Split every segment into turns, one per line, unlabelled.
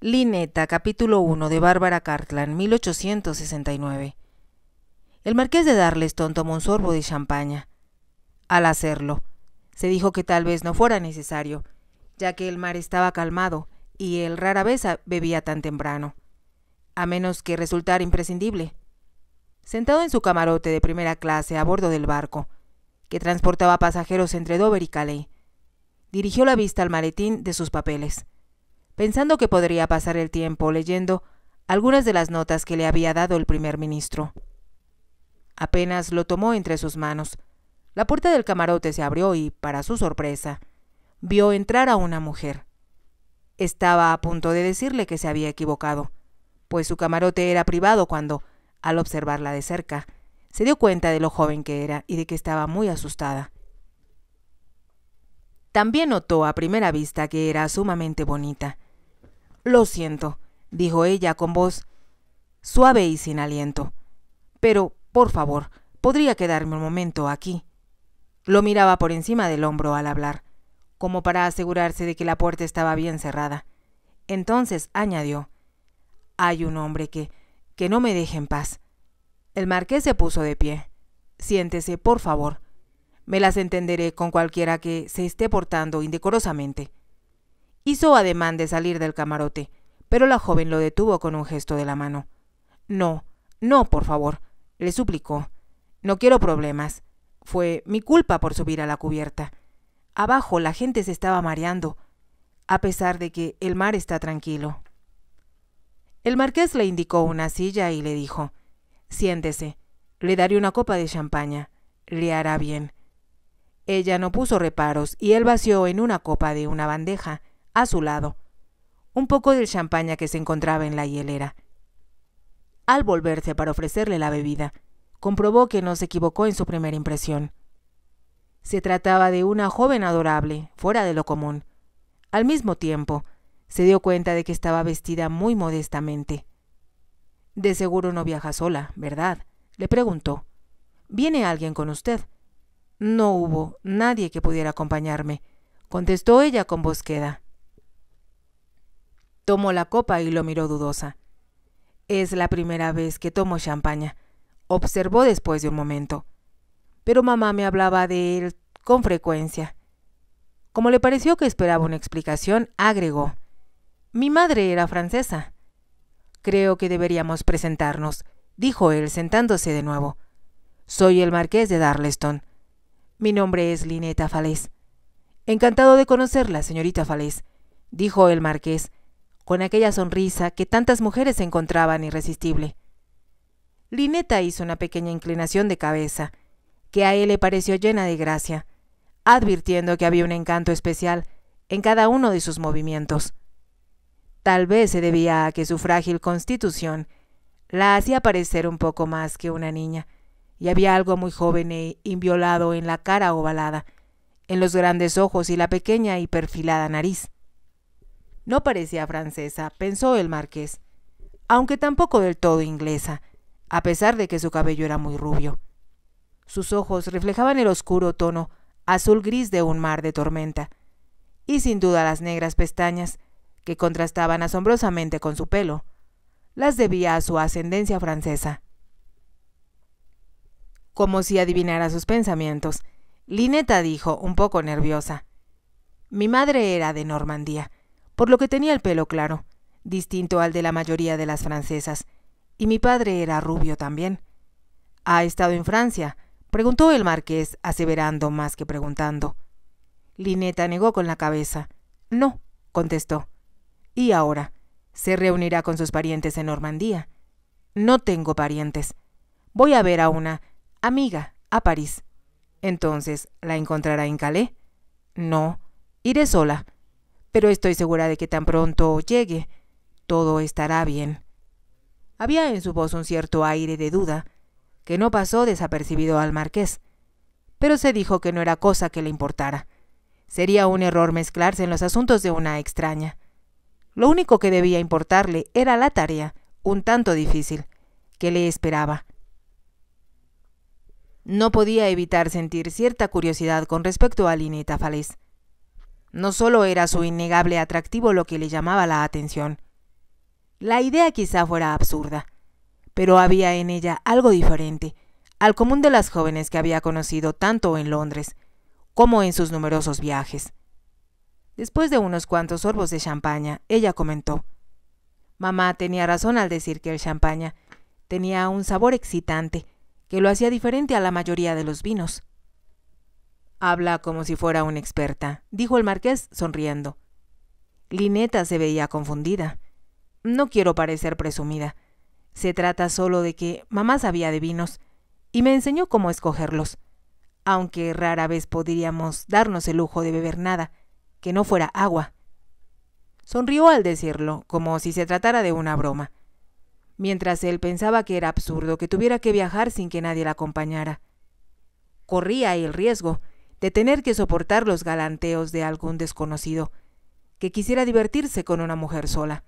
Lineta, capítulo 1 de Bárbara Cartland, 1869. El marqués de Darleston tomó un sorbo de champaña. Al hacerlo, se dijo que tal vez no fuera necesario, ya que el mar estaba calmado y él rara vez bebía tan temprano, a menos que resultara imprescindible. Sentado en su camarote de primera clase a bordo del barco, que transportaba pasajeros entre Dover y Calais, dirigió la vista al maletín de sus papeles pensando que podría pasar el tiempo leyendo algunas de las notas que le había dado el primer ministro. Apenas lo tomó entre sus manos. La puerta del camarote se abrió y, para su sorpresa, vio entrar a una mujer. Estaba a punto de decirle que se había equivocado, pues su camarote era privado cuando, al observarla de cerca, se dio cuenta de lo joven que era y de que estaba muy asustada. También notó a primera vista que era sumamente bonita lo siento, dijo ella con voz suave y sin aliento. Pero, por favor, podría quedarme un momento aquí. Lo miraba por encima del hombro al hablar, como para asegurarse de que la puerta estaba bien cerrada. Entonces añadió Hay un hombre que que no me deje en paz. El marqués se puso de pie. Siéntese, por favor. Me las entenderé con cualquiera que se esté portando indecorosamente. Hizo ademán de salir del camarote, pero la joven lo detuvo con un gesto de la mano. No, no, por favor, le suplicó. No quiero problemas. Fue mi culpa por subir a la cubierta. Abajo la gente se estaba mareando, a pesar de que el mar está tranquilo. El marqués le indicó una silla y le dijo Siéntese, le daré una copa de champaña, le hará bien. Ella no puso reparos y él vació en una copa de una bandeja, a su lado, un poco del champaña que se encontraba en la hielera. Al volverse para ofrecerle la bebida, comprobó que no se equivocó en su primera impresión. Se trataba de una joven adorable, fuera de lo común. Al mismo tiempo, se dio cuenta de que estaba vestida muy modestamente. De seguro no viaja sola, ¿verdad? le preguntó. ¿Viene alguien con usted? No hubo nadie que pudiera acompañarme, contestó ella con voz queda. Tomó la copa y lo miró dudosa. Es la primera vez que tomo champaña, observó después de un momento. Pero mamá me hablaba de él con frecuencia. Como le pareció que esperaba una explicación, agregó, Mi madre era francesa. Creo que deberíamos presentarnos, dijo él sentándose de nuevo. Soy el marqués de Darleston. Mi nombre es Lineta Falés. Encantado de conocerla, señorita Falés, dijo el marqués, con aquella sonrisa que tantas mujeres encontraban irresistible. Lineta hizo una pequeña inclinación de cabeza, que a él le pareció llena de gracia, advirtiendo que había un encanto especial en cada uno de sus movimientos. Tal vez se debía a que su frágil constitución la hacía parecer un poco más que una niña, y había algo muy joven e inviolado en la cara ovalada, en los grandes ojos y la pequeña y perfilada nariz. No parecía francesa, pensó el marqués, aunque tampoco del todo inglesa, a pesar de que su cabello era muy rubio. Sus ojos reflejaban el oscuro tono azul gris de un mar de tormenta, y sin duda las negras pestañas, que contrastaban asombrosamente con su pelo, las debía a su ascendencia francesa. Como si adivinara sus pensamientos, Lineta dijo, un poco nerviosa, Mi madre era de Normandía, por lo que tenía el pelo claro, distinto al de la mayoría de las francesas, y mi padre era rubio también. ¿Ha estado en Francia? preguntó el marqués, aseverando más que preguntando. Lineta negó con la cabeza. No, contestó. ¿Y ahora? ¿Se reunirá con sus parientes en Normandía? No tengo parientes. Voy a ver a una amiga a París. Entonces, ¿la encontrará en Calais? No, iré sola pero estoy segura de que tan pronto llegue, todo estará bien. Había en su voz un cierto aire de duda, que no pasó desapercibido al marqués, pero se dijo que no era cosa que le importara. Sería un error mezclarse en los asuntos de una extraña. Lo único que debía importarle era la tarea, un tanto difícil, que le esperaba. No podía evitar sentir cierta curiosidad con respecto a Linita no solo era su innegable atractivo lo que le llamaba la atención. La idea quizá fuera absurda, pero había en ella algo diferente al común de las jóvenes que había conocido tanto en Londres como en sus numerosos viajes. Después de unos cuantos sorbos de champaña, ella comentó, Mamá tenía razón al decir que el champaña tenía un sabor excitante que lo hacía diferente a la mayoría de los vinos. Habla como si fuera una experta, dijo el marqués, sonriendo. Lineta se veía confundida. No quiero parecer presumida. Se trata solo de que mamá sabía de vinos y me enseñó cómo escogerlos, aunque rara vez podríamos darnos el lujo de beber nada que no fuera agua. Sonrió al decirlo, como si se tratara de una broma, mientras él pensaba que era absurdo que tuviera que viajar sin que nadie la acompañara. Corría el riesgo de tener que soportar los galanteos de algún desconocido, que quisiera divertirse con una mujer sola,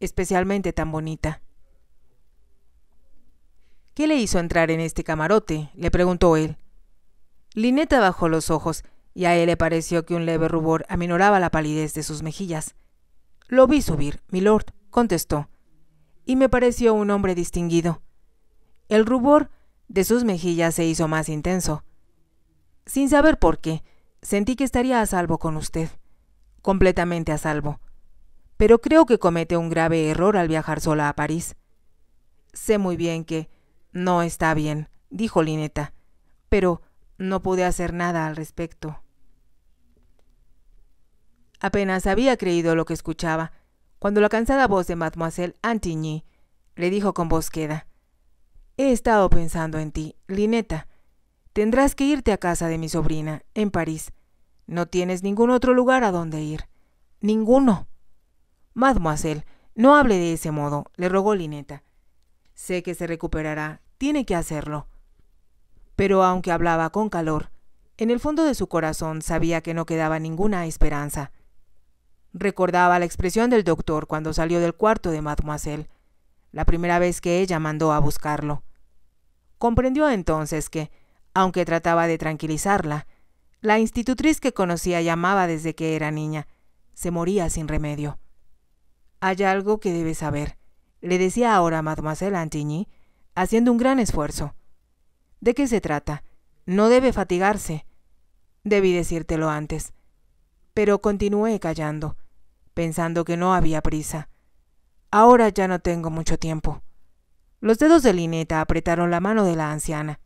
especialmente tan bonita. ¿Qué le hizo entrar en este camarote? le preguntó él. Lineta bajó los ojos, y a él le pareció que un leve rubor aminoraba la palidez de sus mejillas. Lo vi subir, milord, contestó, y me pareció un hombre distinguido. El rubor de sus mejillas se hizo más intenso, sin saber por qué, sentí que estaría a salvo con usted. Completamente a salvo. Pero creo que comete un grave error al viajar sola a París. Sé muy bien que no está bien, dijo Lineta, pero no pude hacer nada al respecto. Apenas había creído lo que escuchaba, cuando la cansada voz de Mademoiselle Antigny le dijo con voz queda: He estado pensando en ti, Lineta. Tendrás que irte a casa de mi sobrina, en París. No tienes ningún otro lugar a donde ir. Ninguno. Mademoiselle, no hable de ese modo, le rogó Lineta. Sé que se recuperará, tiene que hacerlo. Pero aunque hablaba con calor, en el fondo de su corazón sabía que no quedaba ninguna esperanza. Recordaba la expresión del doctor cuando salió del cuarto de mademoiselle, la primera vez que ella mandó a buscarlo. Comprendió entonces que, aunque trataba de tranquilizarla. La institutriz que conocía y amaba desde que era niña. Se moría sin remedio. Hay algo que debe saber, le decía ahora Mademoiselle Antigny, haciendo un gran esfuerzo. ¿De qué se trata? No debe fatigarse. Debí decírtelo antes. Pero continué callando, pensando que no había prisa. Ahora ya no tengo mucho tiempo. Los dedos de Lineta apretaron la mano de la anciana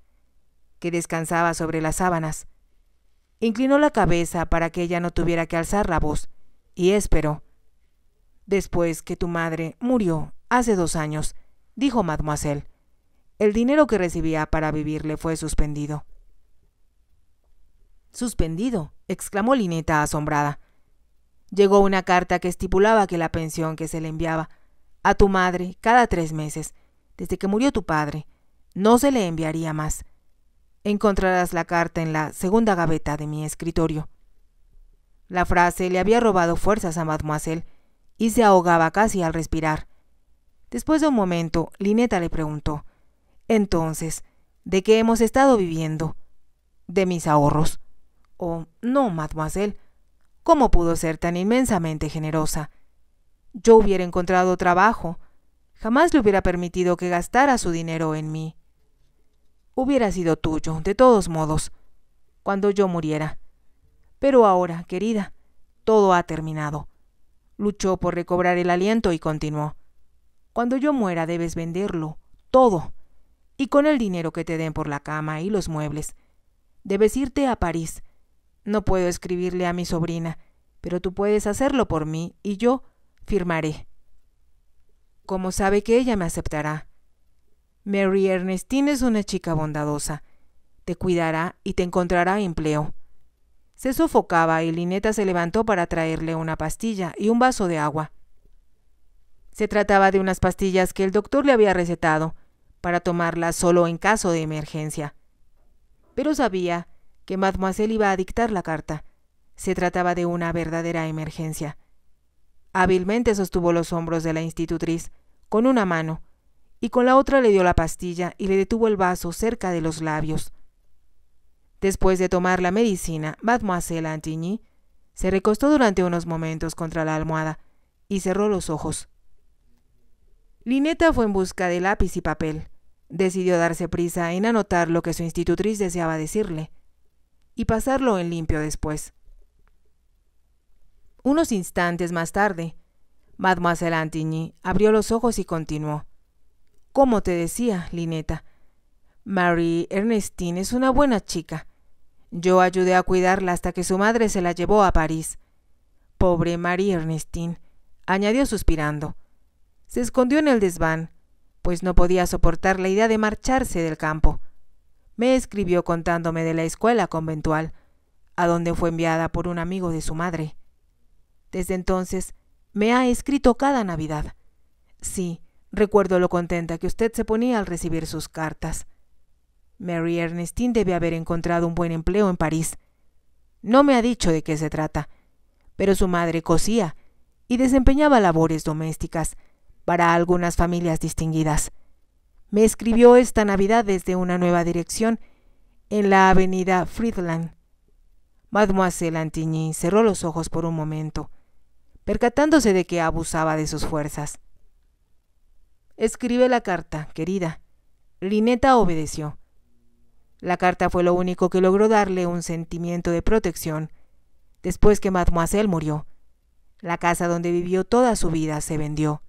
que descansaba sobre las sábanas. Inclinó la cabeza para que ella no tuviera que alzar la voz, y esperó. Después que tu madre murió hace dos años, dijo mademoiselle, el dinero que recibía para vivir le fue suspendido. Suspendido, exclamó Lineta asombrada. Llegó una carta que estipulaba que la pensión que se le enviaba a tu madre cada tres meses, desde que murió tu padre, no se le enviaría más encontrarás la carta en la segunda gaveta de mi escritorio. La frase le había robado fuerzas a mademoiselle y se ahogaba casi al respirar. Después de un momento, Lineta le preguntó, Entonces, ¿de qué hemos estado viviendo? De mis ahorros. Oh, no, mademoiselle. ¿Cómo pudo ser tan inmensamente generosa? Yo hubiera encontrado trabajo. Jamás le hubiera permitido que gastara su dinero en mí hubiera sido tuyo, de todos modos, cuando yo muriera. Pero ahora, querida, todo ha terminado. Luchó por recobrar el aliento y continuó. Cuando yo muera debes venderlo, todo, y con el dinero que te den por la cama y los muebles. Debes irte a París. No puedo escribirle a mi sobrina, pero tú puedes hacerlo por mí y yo firmaré. ¿Cómo sabe que ella me aceptará? Mary Ernestine es una chica bondadosa. Te cuidará y te encontrará empleo. Se sofocaba y Lineta se levantó para traerle una pastilla y un vaso de agua. Se trataba de unas pastillas que el doctor le había recetado, para tomarlas solo en caso de emergencia. Pero sabía que mademoiselle iba a dictar la carta. Se trataba de una verdadera emergencia. Hábilmente sostuvo los hombros de la institutriz, con una mano, y con la otra le dio la pastilla y le detuvo el vaso cerca de los labios. Después de tomar la medicina, Mademoiselle Antigny se recostó durante unos momentos contra la almohada y cerró los ojos. Lineta fue en busca de lápiz y papel. Decidió darse prisa en anotar lo que su institutriz deseaba decirle y pasarlo en limpio después. Unos instantes más tarde, Mademoiselle Antigny abrió los ojos y continuó. Como te decía, Lineta, Mary Ernestine es una buena chica. Yo ayudé a cuidarla hasta que su madre se la llevó a París. Pobre Marie Ernestine, añadió suspirando. Se escondió en el desván, pues no podía soportar la idea de marcharse del campo. Me escribió contándome de la escuela conventual, a donde fue enviada por un amigo de su madre. Desde entonces me ha escrito cada Navidad. Sí, Recuerdo lo contenta que usted se ponía al recibir sus cartas. Mary Ernestine debe haber encontrado un buen empleo en París. No me ha dicho de qué se trata, pero su madre cosía y desempeñaba labores domésticas para algunas familias distinguidas. Me escribió esta Navidad desde una nueva dirección en la avenida Friedland. Mademoiselle Antigny cerró los ojos por un momento, percatándose de que abusaba de sus fuerzas. Escribe la carta, querida. Lineta obedeció. La carta fue lo único que logró darle un sentimiento de protección después que mademoiselle murió. La casa donde vivió toda su vida se vendió.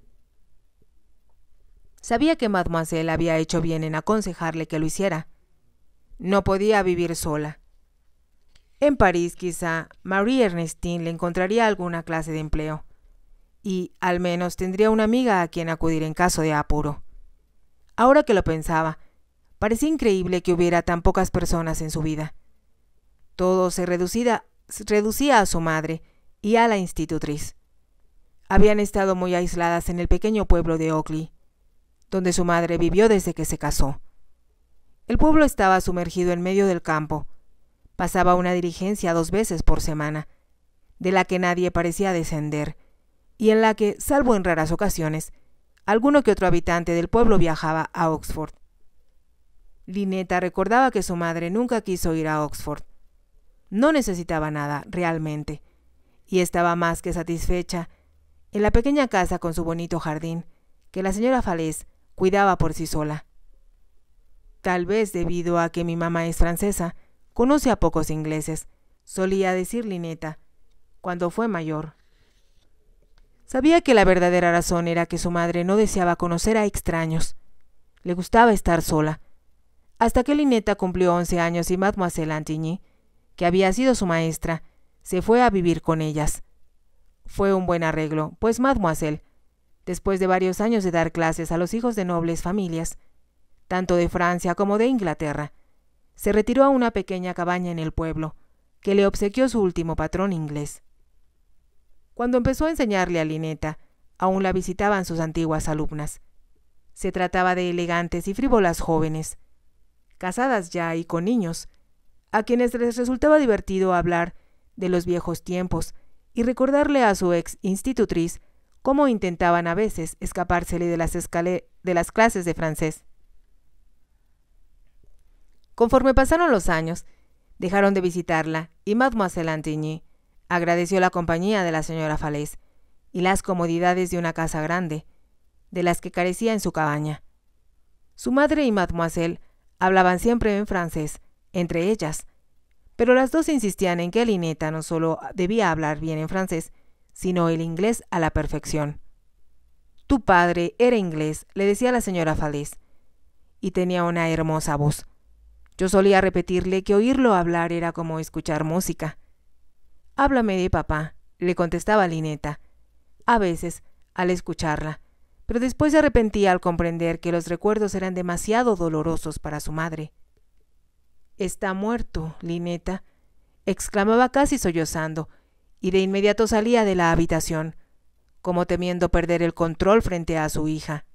Sabía que mademoiselle había hecho bien en aconsejarle que lo hiciera. No podía vivir sola. En París quizá Marie Ernestine le encontraría alguna clase de empleo y al menos tendría una amiga a quien acudir en caso de apuro. Ahora que lo pensaba, parecía increíble que hubiera tan pocas personas en su vida. Todo se reducía a su madre y a la institutriz. Habían estado muy aisladas en el pequeño pueblo de Oakley, donde su madre vivió desde que se casó. El pueblo estaba sumergido en medio del campo. Pasaba una dirigencia dos veces por semana, de la que nadie parecía descender y en la que, salvo en raras ocasiones, alguno que otro habitante del pueblo viajaba a Oxford. Lineta recordaba que su madre nunca quiso ir a Oxford. No necesitaba nada, realmente, y estaba más que satisfecha en la pequeña casa con su bonito jardín, que la señora Falés cuidaba por sí sola. Tal vez debido a que mi mamá es francesa, conoce a pocos ingleses, solía decir Lineta, cuando fue mayor, Sabía que la verdadera razón era que su madre no deseaba conocer a extraños. Le gustaba estar sola. Hasta que Lineta cumplió once años y Mademoiselle Antigny, que había sido su maestra, se fue a vivir con ellas. Fue un buen arreglo, pues Mademoiselle, después de varios años de dar clases a los hijos de nobles familias, tanto de Francia como de Inglaterra, se retiró a una pequeña cabaña en el pueblo, que le obsequió su último patrón inglés. Cuando empezó a enseñarle a Lineta, aún la visitaban sus antiguas alumnas. Se trataba de elegantes y frívolas jóvenes, casadas ya y con niños, a quienes les resultaba divertido hablar de los viejos tiempos y recordarle a su ex institutriz cómo intentaban a veces escapársele de las, de las clases de francés. Conforme pasaron los años, dejaron de visitarla y Mademoiselle Antigny Agradeció la compañía de la señora Falés y las comodidades de una casa grande, de las que carecía en su cabaña. Su madre y mademoiselle hablaban siempre en francés, entre ellas, pero las dos insistían en que Lineta no solo debía hablar bien en francés, sino el inglés a la perfección. Tu padre era inglés, le decía la señora Falés, y tenía una hermosa voz. Yo solía repetirle que oírlo hablar era como escuchar música. Háblame de papá, le contestaba Lineta. A veces, al escucharla, pero después se arrepentía al comprender que los recuerdos eran demasiado dolorosos para su madre. Está muerto, Lineta, exclamaba casi sollozando, y de inmediato salía de la habitación, como temiendo perder el control frente a su hija.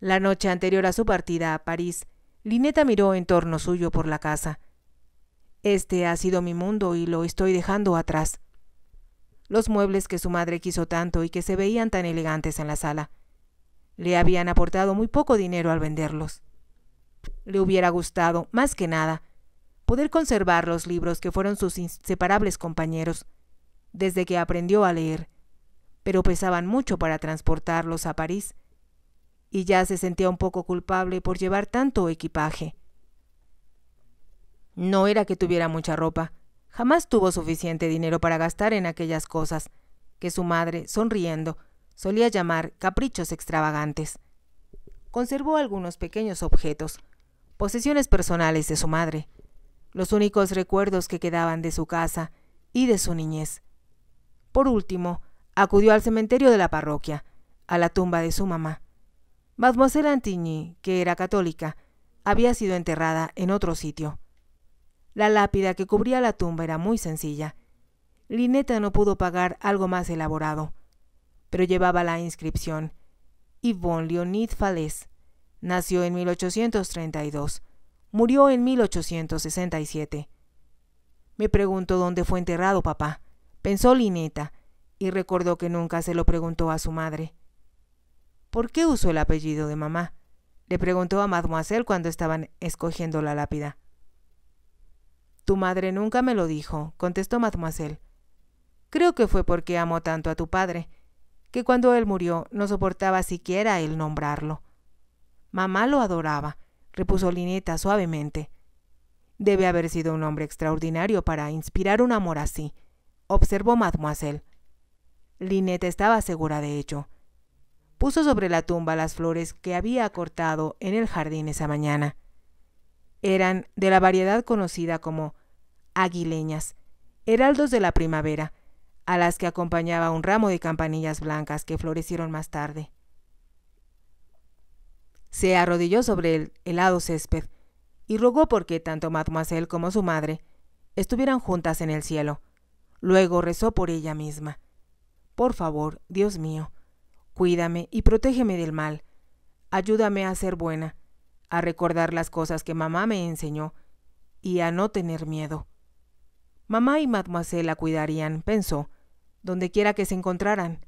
La noche anterior a su partida a París, Lineta miró en torno suyo por la casa, este ha sido mi mundo y lo estoy dejando atrás. Los muebles que su madre quiso tanto y que se veían tan elegantes en la sala. Le habían aportado muy poco dinero al venderlos. Le hubiera gustado, más que nada, poder conservar los libros que fueron sus inseparables compañeros, desde que aprendió a leer, pero pesaban mucho para transportarlos a París, y ya se sentía un poco culpable por llevar tanto equipaje. No era que tuviera mucha ropa. Jamás tuvo suficiente dinero para gastar en aquellas cosas, que su madre, sonriendo, solía llamar caprichos extravagantes. Conservó algunos pequeños objetos, posesiones personales de su madre, los únicos recuerdos que quedaban de su casa y de su niñez. Por último, acudió al cementerio de la parroquia, a la tumba de su mamá. Mademoiselle Antigny, que era católica, había sido enterrada en otro sitio. La lápida que cubría la tumba era muy sencilla. Lineta no pudo pagar algo más elaborado, pero llevaba la inscripción. Yvonne Leonid Fales. Nació en 1832. Murió en 1867. Me preguntó dónde fue enterrado papá, pensó Lineta, y recordó que nunca se lo preguntó a su madre. ¿Por qué usó el apellido de mamá? le preguntó a mademoiselle cuando estaban escogiendo la lápida. Tu madre nunca me lo dijo, contestó mademoiselle. Creo que fue porque amo tanto a tu padre, que cuando él murió no soportaba siquiera el nombrarlo. Mamá lo adoraba, repuso Lineta suavemente. Debe haber sido un hombre extraordinario para inspirar un amor así, observó mademoiselle. Lineta estaba segura de ello. Puso sobre la tumba las flores que había cortado en el jardín esa mañana eran de la variedad conocida como aguileñas, heraldos de la primavera, a las que acompañaba un ramo de campanillas blancas que florecieron más tarde. Se arrodilló sobre el helado césped y rogó porque tanto mademoiselle como su madre estuvieran juntas en el cielo. Luego rezó por ella misma. Por favor, Dios mío, cuídame y protégeme del mal. Ayúdame a ser buena a recordar las cosas que mamá me enseñó y a no tener miedo. Mamá y mademoiselle la cuidarían, pensó, donde quiera que se encontraran.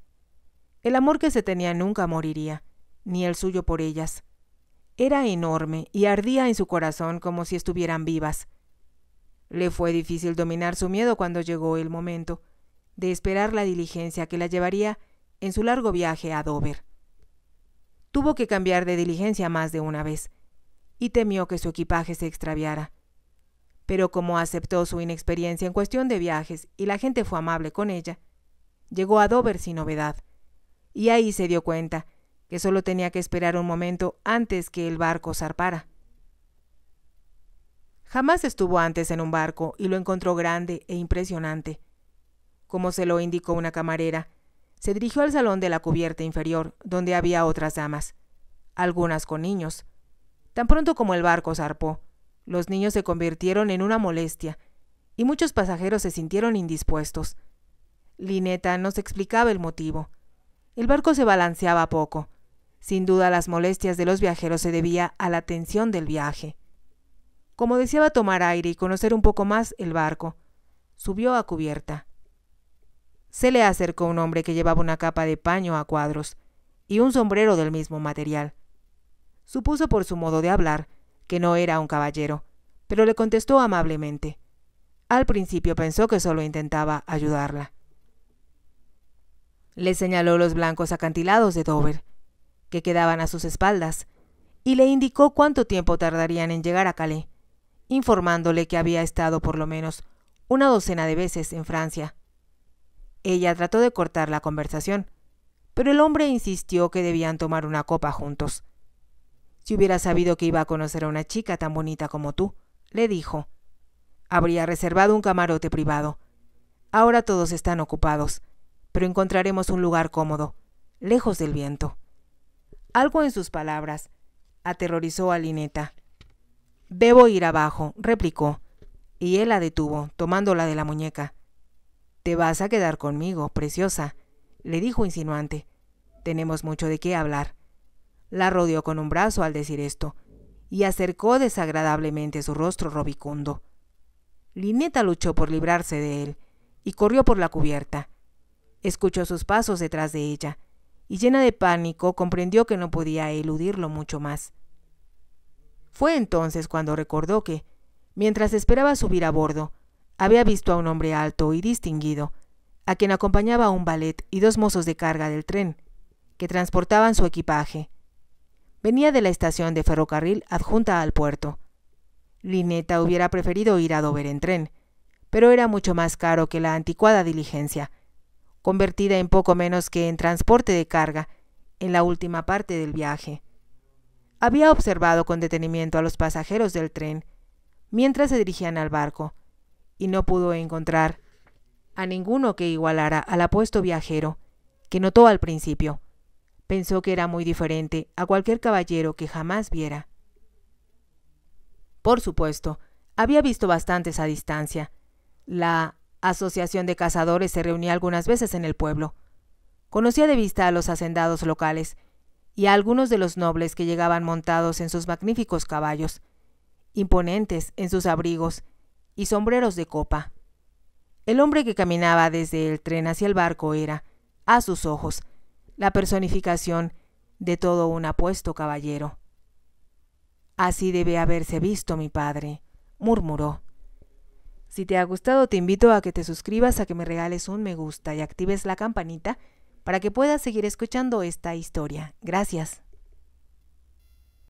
El amor que se tenía nunca moriría, ni el suyo por ellas. Era enorme y ardía en su corazón como si estuvieran vivas. Le fue difícil dominar su miedo cuando llegó el momento de esperar la diligencia que la llevaría en su largo viaje a Dover. Tuvo que cambiar de diligencia más de una vez, y temió que su equipaje se extraviara. Pero como aceptó su inexperiencia en cuestión de viajes y la gente fue amable con ella, llegó a Dover sin novedad. Y ahí se dio cuenta que solo tenía que esperar un momento antes que el barco zarpara. Jamás estuvo antes en un barco y lo encontró grande e impresionante. Como se lo indicó una camarera, se dirigió al salón de la cubierta inferior, donde había otras damas, algunas con niños, Tan pronto como el barco zarpó, los niños se convirtieron en una molestia, y muchos pasajeros se sintieron indispuestos. Lineta nos explicaba el motivo. El barco se balanceaba poco. Sin duda las molestias de los viajeros se debía a la tensión del viaje. Como deseaba tomar aire y conocer un poco más el barco, subió a cubierta. Se le acercó un hombre que llevaba una capa de paño a cuadros y un sombrero del mismo material. Supuso por su modo de hablar que no era un caballero, pero le contestó amablemente. Al principio pensó que solo intentaba ayudarla. Le señaló los blancos acantilados de Dover, que quedaban a sus espaldas, y le indicó cuánto tiempo tardarían en llegar a Calais, informándole que había estado por lo menos una docena de veces en Francia. Ella trató de cortar la conversación, pero el hombre insistió que debían tomar una copa juntos. Si hubiera sabido que iba a conocer a una chica tan bonita como tú, le dijo. Habría reservado un camarote privado. Ahora todos están ocupados, pero encontraremos un lugar cómodo, lejos del viento. Algo en sus palabras aterrorizó a Lineta. Debo ir abajo, replicó, y él la detuvo, tomándola de la muñeca. Te vas a quedar conmigo, preciosa, le dijo insinuante. Tenemos mucho de qué hablar. La rodeó con un brazo al decir esto, y acercó desagradablemente su rostro robicundo. Lineta luchó por librarse de él, y corrió por la cubierta. Escuchó sus pasos detrás de ella, y llena de pánico comprendió que no podía eludirlo mucho más. Fue entonces cuando recordó que, mientras esperaba subir a bordo, había visto a un hombre alto y distinguido, a quien acompañaba un ballet y dos mozos de carga del tren, que transportaban su equipaje, Venía de la estación de ferrocarril adjunta al puerto. Lineta hubiera preferido ir a Dover en tren, pero era mucho más caro que la anticuada diligencia, convertida en poco menos que en transporte de carga en la última parte del viaje. Había observado con detenimiento a los pasajeros del tren mientras se dirigían al barco, y no pudo encontrar a ninguno que igualara al apuesto viajero que notó al principio. Pensó que era muy diferente a cualquier caballero que jamás viera. Por supuesto, había visto bastantes a distancia. La asociación de cazadores se reunía algunas veces en el pueblo. Conocía de vista a los hacendados locales y a algunos de los nobles que llegaban montados en sus magníficos caballos, imponentes en sus abrigos y sombreros de copa. El hombre que caminaba desde el tren hacia el barco era, a sus ojos, la personificación de todo un apuesto caballero. Así debe haberse visto mi padre, murmuró. Si te ha gustado, te invito a que te suscribas, a que me regales un me gusta y actives la campanita para que puedas seguir escuchando esta historia. Gracias.